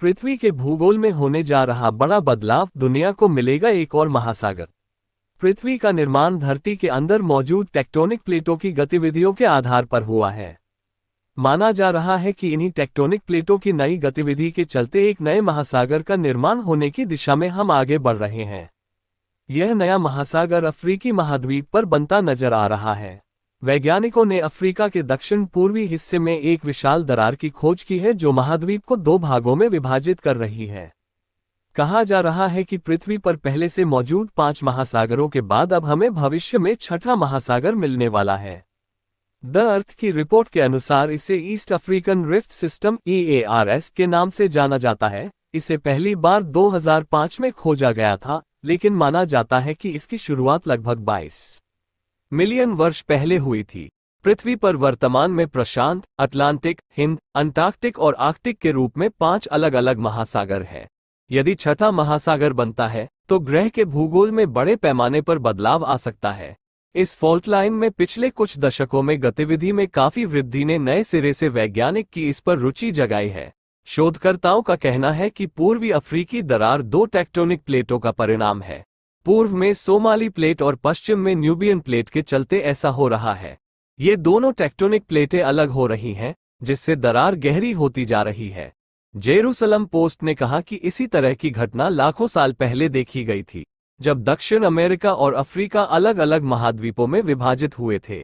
पृथ्वी के भूगोल में होने जा रहा बड़ा बदलाव दुनिया को मिलेगा एक और महासागर पृथ्वी का निर्माण धरती के अंदर मौजूद टेक्टोनिक प्लेटों की गतिविधियों के आधार पर हुआ है माना जा रहा है कि इन्हीं टेक्टोनिक प्लेटों की नई गतिविधि के चलते एक नए महासागर का निर्माण होने की दिशा में हम आगे बढ़ रहे हैं यह नया महासागर अफ्रीकी महाद्वीप पर बनता नजर आ रहा है वैज्ञानिकों ने अफ्रीका के दक्षिण पूर्वी हिस्से में एक विशाल दरार की खोज की है जो महाद्वीप को दो भागों में विभाजित कर रही है कहा जा रहा है कि पृथ्वी पर पहले से मौजूद पांच महासागरों के बाद अब हमें भविष्य में छठा महासागर मिलने वाला है द अर्थ की रिपोर्ट के अनुसार इसे East African rift system EARS e के नाम से जाना जाता है इसे पहली बार 2005 में खोजा गया था लेकिन माना जाता है कि इसकी शुरुआत लगभग 22 मिलियन वर्ष पहले हुई थी पृथ्वी पर वर्तमान में प्रशांत अटलांटिक हिंद अंटार्कटिक और आर्कटिक के रूप में पांच अलग अलग महासागर हैं यदि छठा महासागर बनता है तो ग्रह के भूगोल में बड़े पैमाने पर बदलाव आ सकता है इस फॉल्ट लाइन में पिछले कुछ दशकों में गतिविधि में काफी वृद्धि ने नए सिरे से वैज्ञानिक की इस पर रुचि जगाई है शोधकर्ताओं का कहना है कि पूर्वी अफ्रीकी दरार दो टेक्टोनिक प्लेटों का परिणाम है पूर्व में सोमाली प्लेट और पश्चिम में न्यूबियन प्लेट के चलते ऐसा हो रहा है ये दोनों टेक्टोनिक प्लेटें अलग हो रही हैं जिससे दरार गहरी होती जा रही है जेरूसलम पोस्ट ने कहा कि इसी तरह की घटना लाखों साल पहले देखी गई थी जब दक्षिण अमेरिका और अफ्रीका अलग अलग महाद्वीपों में विभाजित हुए थे